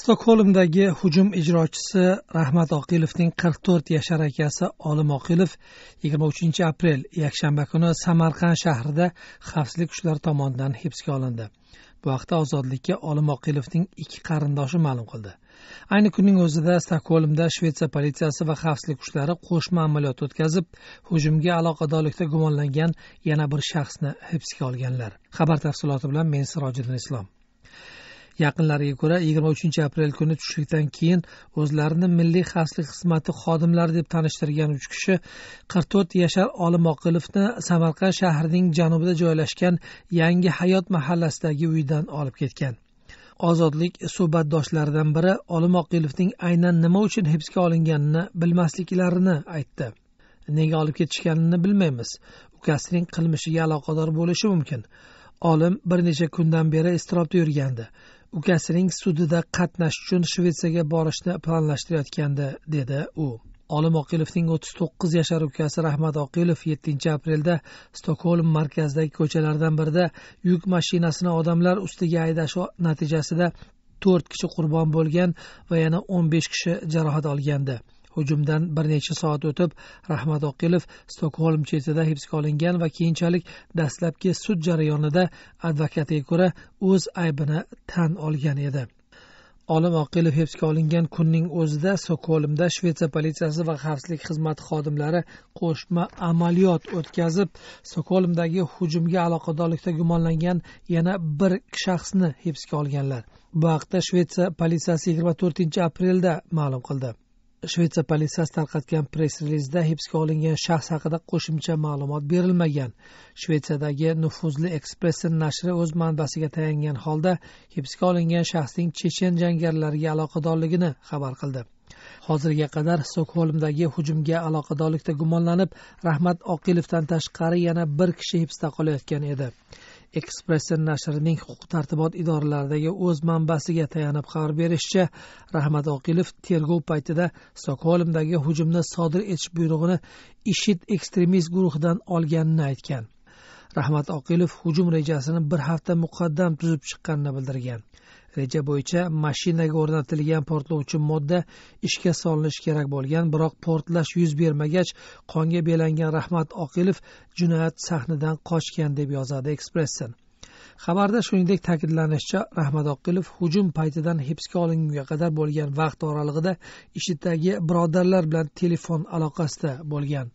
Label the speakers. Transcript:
Speaker 1: stokgolmdagi hujum ijrochisi rahmat oqilovning qirq to'rt yashar akasi olim oqilov yigirma uchinchi aprel yakshanba kuni samarqand shahrida xavfsizlik kuchlari tomonidan hibsga olindi bu haqda ozodlikka olim oqilovning ikki qarindoshi ma'lum qildi ayni kunning o'zida stokgolmda shvetsiya politsiyasi va xavfsizlik kuchlari qo'shma amaliyot o'tkazib hujumga aloqadorlikda gumonlangan yana bir shaxsni hibsga olganlar xabar tafsiloti bilan men sirojiddin islom yaqinlariga ko'ra yigirma uchinchi aprel kuni tushlikdan keyin o'zlarini milliy xavfsizlik xizmati xodimlari deb tanishtirgan uch kishi qirq to'rt yashar olimoqilovni samarqand shahrining janubida joylashgan yangi hayot mahallasidagi uyidan olib ketgan ozodlik suhbatdoshlaridan biri olimoqilovning aynan nima uchun hibsga olinganini bilmasliklarini aytdi nega olib ketishganini bilmaymiz ukasining qilmishiga aloqador bo'lishi mumkin olim bir necha kundan beri iztirobda yurgandi ukasining sudida qatnashish uchun shvetsiyaga borishni planlashtirayotgandi dedi u olim oqilovning o'ttiz to'qqiz yashar ukasi rahmat oqilov yettinchi aprelda stokgolm markazidagi ko'chalardan birida yuk mashinasini odamlar ustiga haydashi natijasida to'rt kishi qurbon bo'lgan va yana o'n besh kishi jarohat olgandi hujumdan bir necha soat o'tib rahmat oqilov stokgolm chetida hibsga olingan va keyinchalik dastlabki sud jarayonida advokatiga ko'ra o'z aybini tan olgan edi olim oqilov hibsga olingan kunning o'zida stokgolmda shvetsiya politsiyasi va xavfsizlik xizmati xodimlari qo'shma amaliyot o'tkazib stokgolmdagi hujumga aloqadorlikda gumonlangan yana bir shaxsni hibsga olganlar bu haqda shvetsiya politsiyasi yigirma to'rtinchi aprelda ma'lum qildi shvetsiya politsiyasi tarqatgan press relizda hibsga olingan shaxs haqida qo'shimcha ma'lumot berilmagan shvetsiyadagi nufuzli ekspressen nashri o'z manbasiga tayangan holda hibsga olingan shaxsning chechen jangarilariga aloqadorligini xabar qildi hozirga qadar stokgolmdagi hujumga aloqadorlikda gumonlanib rahmat oqilovdan tashqari yana bir kishi hibsda qolayotgan edi expression nashrining huquq tartibot idoralaridagi o'z manbasiga tayanib xabar berishicha rahmat oqilov tergov paytida stokgolmdagi hujumni sodir etish buyrug'ini ishid ekstremist guruhidan olganini aytgan rahmat oqilov hujum rejasini bir hafta muqaddam tuzib chiqqanini bildirgan reja bo'yicha mashinaga o'rnatilgan portlovchi modda ishga solinishi kerak bo'lgan biroq portlash yuz bermagach qonga belangan rahmat oqilov jinoyat sahnidan qochgan deb yozadi ekspressin xabarda shuningdek ta'kidlanishicha rahmat oqilov hujum paytidan hibsga olingunga qadar bo'lgan vaqt oralig'ida ishidagi birodarlar bilan telefon aloqasida bo'lgan